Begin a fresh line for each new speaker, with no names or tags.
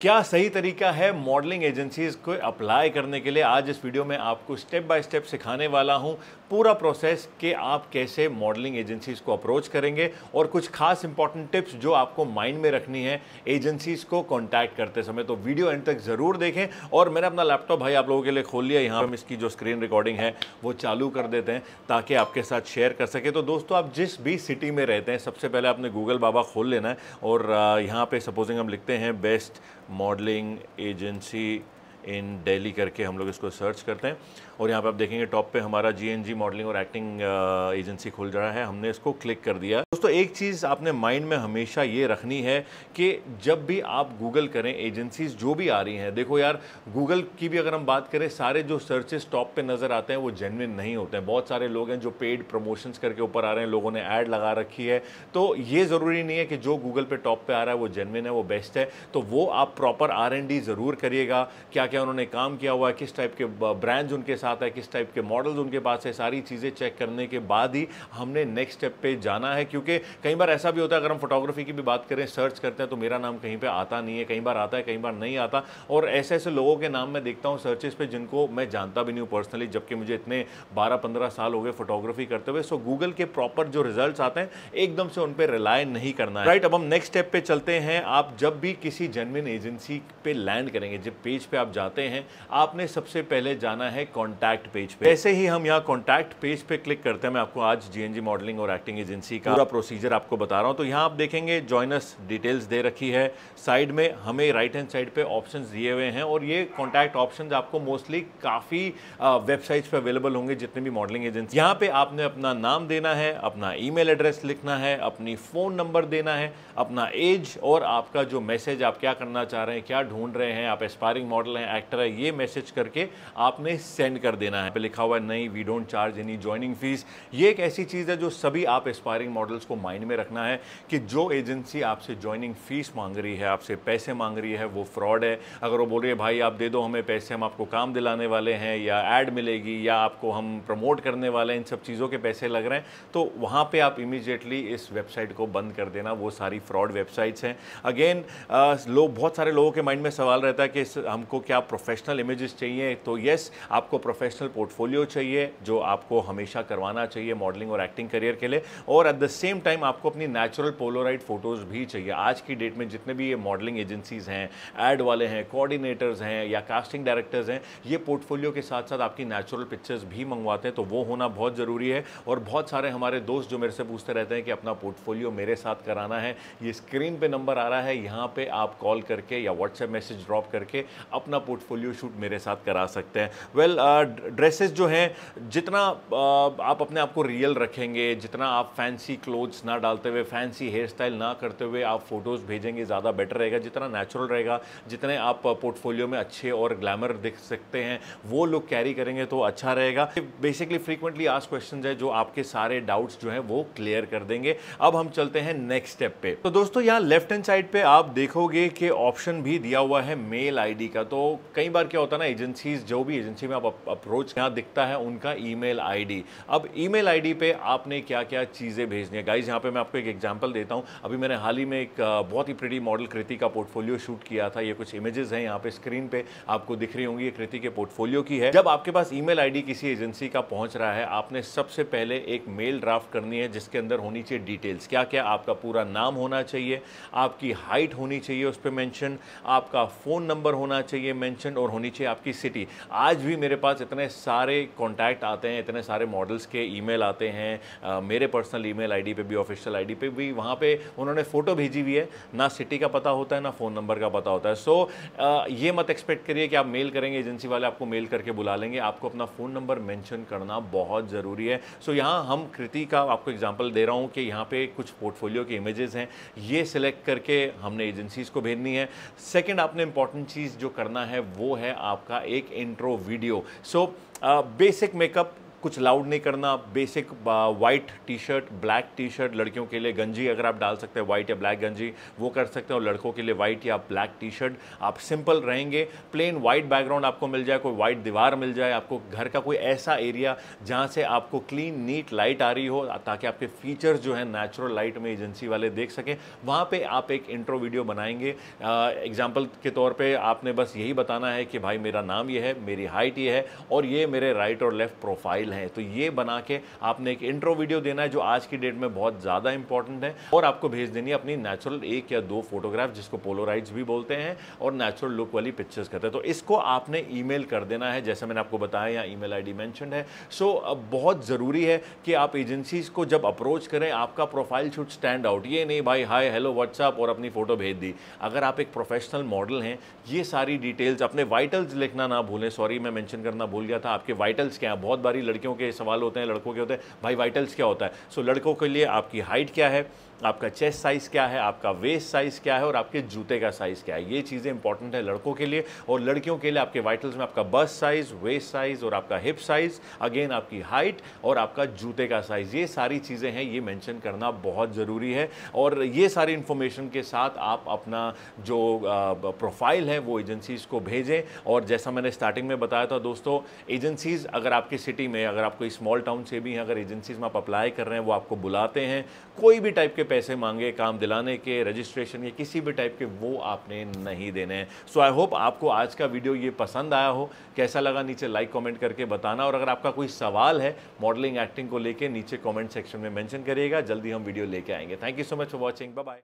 क्या सही तरीका है मॉडलिंग एजेंसीज को अप्लाई करने के लिए आज इस वीडियो में आपको स्टेप बाय स्टेप सिखाने वाला हूं पूरा प्रोसेस कि आप कैसे मॉडलिंग एजेंसीज को अप्रोच करेंगे और कुछ खास इंपॉर्टेंट टिप्स जो आपको माइंड में रखनी है एजेंसीज को कॉन्टैक्ट करते समय तो वीडियो एंड तक ज़रूर देखें और मैंने अपना लैपटॉप भाई आप लोगों के लिए खोल लिया यहाँ हम इसकी जो स्क्रीन रिकॉर्डिंग है वो चालू कर देते हैं ताकि आपके साथ शेयर कर सके तो दोस्तों आप जिस भी सिटी में रहते हैं सबसे पहले आपने गूगल बाबा खोल लेना है और यहाँ पर सपोजिंग हम लिखते हैं best modelling agency in Delhi करके हम लोग इसको सर्च करते हैं और यहाँ पे आप देखेंगे टॉप पे हमारा जी मॉडलिंग और एक्टिंग एजेंसी uh, खुल रहा है हमने इसको क्लिक कर दिया दोस्तों एक चीज़ आपने माइंड में हमेशा ये रखनी है कि जब भी आप गूगल करें एजेंसीज जो भी आ रही हैं देखो यार गूगल की भी अगर हम बात करें सारे जो सर्चेस टॉप पे नज़र आते हैं वो जेनविन नहीं होते हैं बहुत सारे लोग हैं जो पेड प्रमोशंस करके ऊपर आ रहे हैं लोगों ने ऐड लगा रखी है तो ये ज़रूरी नहीं है कि जो गूगल पे टॉप पे आ रहा है वो जेनविन है वो बेस्ट है तो वो आप प्रॉपर आर ज़रूर करिएगा क्या क्या उन्होंने काम किया हुआ है किस टाइप के ब्रांड्स uh, उनके साथ साथ है किस टाइप के मॉडल्स उनके पास है सारी चीज़ें चेक करने के बाद ही हमने नेक्स्ट स्टेप पे जाना है क्योंकि कई बार ऐसा भी होता है अगर हम फोटोग्राफी की भी बात करें सर्च करते हैं तो मेरा नाम कहीं पर आता नहीं है कई बार आता है कई बार नहीं आता और ऐसे ऐसे लोगों के नाम मैं देखता हूँ सर्चेस पर जिनको मैं जानता भी नहीं हूँ पर्सनली जबकि मुझे इतने बारह पंद्रह साल हो गए फोटोग्राफी करते हुए सो गूगल के प्रॉपर जो रिजल्ट आते हैं एकदम से उन पर रिलाय नहीं करना है राइट अब हम नेक्स्ट स्टेप पर चलते हैं आप जब भी किसी जेनविन एजेंसी पे लैंड करेंगे जब पेज पे आप जाते हैं आपने सबसे पहले जाना है कॉन्ट कॉन्टैक्ट पेज पे ऐसे ही हम यहाँ कॉन्टैक्ट पेज पे क्लिक करते हैं मैं आपको आज जीएनजी मॉडलिंग और एक्टिंग एजेंसी का पूरा प्रोसीजर आपको बता रहा हूँ तो यहाँ आप देखेंगे ज्वाइनस डिटेल्स दे रखी है साइड में हमें राइट हैंड साइड पे ऑप्शन दिए हुए हैं और ये कॉन्टैक्ट ऑप्शन आपको मोस्टली काफ़ी वेबसाइट्स पर अवेलेबल होंगे जितने भी मॉडलिंग एजेंसी यहाँ पे आपने अपना नाम देना है अपना ई एड्रेस लिखना है अपनी फ़ोन नंबर देना है अपना एज और आपका जो मैसेज आप क्या करना चाह रहे हैं क्या ढूंढ रहे हैं आप एस्पायरिंग मॉडल हैं एक्टर है ये मैसेज करके आपने सेंड कर कर देना है पे लिखा हुआ है नहीं we don't charge any joining fees ये एक ऐसी चीज़ है जो सभी आप एस्पायरिंग मॉडल्स को माइंड में रखना है कि जो एजेंसी आपसे ज्वाइनिंग फीस मांग रही है आपसे पैसे मांग रही है वो फ्रॉड है अगर वो बोल रही है भाई आप दे दो हमें पैसे हम आपको काम दिलाने वाले हैं या एड मिलेगी या आपको हम प्रमोट करने वाले हैं इन सब चीज़ों के पैसे लग रहे हैं तो वहाँ पर आप इमीजिएटली इस वेबसाइट को बंद कर देना वो सारी फ्रॉड वेबसाइट्स हैं अगेन लोग बहुत सारे लोगों के माइंड में सवाल रहता है कि हमको क्या प्रोफेशनल इमेजेस चाहिए तो यस आपको प्रोफेशनल पोर्टफोलियो चाहिए जो आपको हमेशा करवाना चाहिए मॉडलिंग और एक्टिंग करियर के लिए और एट द सेम टाइम आपको अपनी नेचुरल पोलोराइड फ़ोटोज़ भी चाहिए आज की डेट में जितने भी ये मॉडलिंग एजेंसीज़ हैं एड वाले हैं कोऑर्डिनेटर्स हैं या कास्टिंग डायरेक्टर्स हैं ये पोर्टफोलियो के साथ साथ आपकी नेचुरल पिक्चर्स भी मंगवाते हैं तो वो होना बहुत ज़रूरी है और बहुत सारे हमारे दोस्त जो मेरे से पूछते रहते हैं कि अपना पोर्टफोलियो मेरे साथ कराना है ये स्क्रीन पर नंबर आ रहा है यहाँ पर आप कॉल करके या व्हाट्सएप मैसेज ड्रॉप करके अपना पोर्टफोलियो शूट मेरे साथ करा सकते हैं वेल well, uh, ड्रेसेस जो हैं जितना आप अपने आप को रियल रखेंगे जितना आप फैंसी क्लोथ्स ना डालते हुए फैंसी हेयर स्टाइल ना करते हुए आप फ़ोटोज़ भेजेंगे ज़्यादा बेटर रहेगा जितना नेचुरल रहेगा जितने आप पोर्टफोलियो में अच्छे और ग्लैमर दिख सकते हैं वो लोग कैरी करेंगे तो अच्छा रहेगा बेसिकली फ्रीक्वेंटली आज क्वेश्चन है जो आपके सारे डाउट्स जो हैं वो क्लियर कर देंगे अब हम चलते हैं नेक्स्ट स्टेप पे तो दोस्तों यहाँ लेफ्ट हैंड साइड पे आप देखोगे कि ऑप्शन भी दिया हुआ है मेल आईडी का तो कई बार क्या होता है ना एजेंसीज जो भी एजेंसी में आप अप्रोच यहाँ दिखता है उनका ईमेल आईडी अब ईमेल आईडी पे आपने क्या क्या चीज़ें भेजनी है गाइज यहाँ पे मैं आपको एक एग्जांपल देता हूँ अभी मैंने हाल ही में एक बहुत ही प्रिटी मॉडल कृति का पोर्टफोलियो शूट किया था ये कुछ इमेजेस हैं यहाँ पे स्क्रीन पे आपको दिख रही होंगी ये कृति के पोर्टफोलियो की है जब आपके पास ईमेल आईडी किसी एजेंसी का पहुंच रहा है आपने सबसे पहले एक मेल ड्राफ्ट करनी है जिसके अंदर होनी चाहिए डिटेल्स क्या क्या आपका पूरा नाम होना चाहिए आपकी हाइट होनी चाहिए उस पर मैंशन आपका फ़ोन नंबर होना चाहिए मैंशन और होनी चाहिए आपकी सिटी आज भी मेरे पास पास इतने सारे कॉन्टैक्ट आते हैं इतने सारे मॉडल्स के ईमेल आते हैं आ, मेरे पर्सनल ईमेल आईडी पे भी ऑफिशियल आईडी पे भी वहाँ पे उन्होंने फ़ोटो भेजी हुई है ना सिटी का पता होता है ना फ़ोन नंबर का पता होता है सो आ, ये मत एक्सपेक्ट करिए कि आप मेल करेंगे एजेंसी वाले आपको मेल करके बुला लेंगे आपको अपना फ़ोन नंबर मैंशन करना बहुत ज़रूरी है सो यहाँ हम कृति का आपको एग्जाम्पल दे रहा हूँ कि यहाँ पर कुछ पोर्टफोलियो के इमेजेस हैं ये सिलेक्ट करके हमने एजेंसीज़ को भेजनी है सेकेंड आपने इंपॉर्टेंट चीज़ जो करना है वो है आपका एक intro video So uh, basic makeup कुछ लाउड नहीं करना basic white T shirt black T shirt लड़कियों के लिए गंजी अगर आप डाल सकते हैं वाइट या ब्लैक गंजी वो कर सकते हैं और लड़कों के लिए वाइट या ब्लैक टी शर्ट आप सिंपल रहेंगे प्लेन वाइट बैकग्राउंड आपको मिल जाए कोई वाइट दीवार मिल जाए आपको घर का कोई ऐसा एरिया जहाँ से आपको क्लीन नीट लाइट आ रही हो ताकि आपके फीचर्स जो है नेचुरल लाइट में एजेंसी वाले देख सकें वहाँ पर आप एक इंट्रो वीडियो बनाएंगे एग्जाम्पल uh, के तौर पर आपने बस यही बताना है कि भाई मेरा नाम ये है मेरी हाइट ये है और ये मेरे राइट और लेफ्ट प्रोफाइल फाइल है तो ये बना के आपने एक इंट्रो वीडियो देना है जो आज की डेट में बहुत ज़्यादा इंपॉर्टेंट है और आपको भेज देनी है अपनी नेचुरल एक या दो फोटोग्राफ जिसको पोलोराइड्स भी बोलते हैं और नेचुरल लुक वाली पिक्चर्स करते हैं तो इसको आपने ई कर देना है जैसा मैंने आपको बताया या ई मेल आई है सो so, बहुत ज़रूरी है कि आप एजेंसीज को जब अप्रोच करें आपका प्रोफाइल शुड स्टैंड आउट ये नहीं भाई हाय हेलो व्हाट्सअप और अपनी फ़ोटो भेज दी अगर आप एक प्रोफेशनल मॉडल हैं ये सारी डिटेल्स अपने वाइटल्स लिखना ना भूलें सॉरी मैं मेंशन करना भूल गया था आपके वाइटल्स क्या हैं बहुत बारी लड़की लड़कियों के सवाल होते हैं लड़कों के होते हैं भाई वाइटल्स क्या होता है सो लड़कों के लिए आपकी हाइट क्या है आपका चेस्ट साइज़ क्या है आपका वेस्ट साइज़ क्या है और आपके जूते का साइज़ क्या है ये चीज़ें इंपॉर्टेंट है लड़कों के लिए और लड़कियों के लिए आपके वाइटल्स में आपका बस साइज़ वेस्ट साइज़ और आपका हिप साइज़ अगेन आपकी हाइट और आपका जूते का साइज़ ये सारी चीज़ें हैं ये मैंशन करना बहुत ज़रूरी है और ये सारी इन्फॉर्मेशन के साथ आप अपना जो प्रोफाइल है वो एजेंसीज़ को भेजें और जैसा मैंने स्टार्टिंग में बताया था दोस्तों एजेंसीज़ अगर आपकी सिटी में अगर आप कोई स्मॉल टाउन से भी हैं अगर एजेंसीज़ में आप अप्लाई कर रहे हैं वो आपको बुलाते हैं कोई भी टाइप के पैसे मांगे काम दिलाने के रजिस्ट्रेशन के किसी भी टाइप के वो आपने नहीं देने हैं सो आई होप आपको आज का वीडियो ये पसंद आया हो कैसा लगा नीचे लाइक कमेंट करके बताना और अगर आपका कोई सवाल है मॉडलिंग एक्टिंग को लेके नीचे कमेंट सेक्शन में मेंशन करिएगा जल्दी हम वीडियो लेके आएंगे thank you so much for watching bye